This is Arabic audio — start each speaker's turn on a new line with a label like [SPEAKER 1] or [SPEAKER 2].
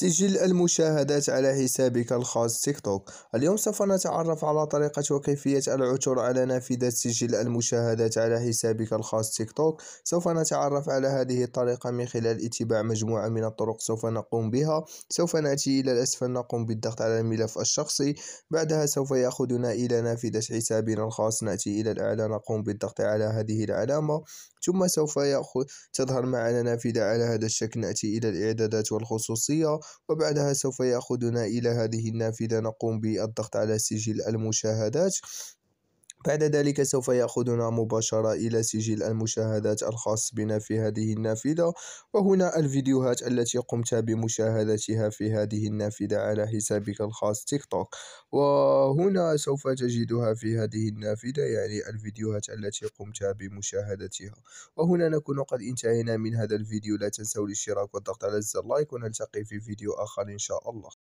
[SPEAKER 1] سجل المشاهدات على حسابك الخاص تيك توك اليوم سوف نتعرف على طريقة وكيفية العثور على نافذة سجل المشاهدات على حسابك الخاص تيك توك سوف نتعرف على هذه الطريقة من خلال اتباع مجموعة من الطرق سوف نقوم بها سوف نأتي إلى الأسفل نقوم بالضغط على الملف الشخصي بعدها سوف يأخذنا إلى نافذة حسابنا الخاص نأتي إلى الأعلى نقوم بالضغط على هذه العلامة ثم سوف يأخذ تظهر معنا نافذة على هذا الشكل نأتي إلى الإعدادات والخصوصية وبعدها سوف يأخذنا إلى هذه النافذة نقوم بالضغط على سجل المشاهدات بعد ذلك سوف يأخذنا مباشرة إلى سجل المشاهدات الخاص بنا في هذه النافذة وهنا الفيديوهات التي قمت بمشاهدتها في هذه النافذة على حسابك الخاص تيك توك وهنا سوف تجدها في هذه النافذة يعني الفيديوهات التي قمت بمشاهدتها وهنا نكون قد انتهينا من هذا الفيديو لا تنسوا الاشتراك والضغط على زر لايك ونلتقي في فيديو آخر إن شاء الله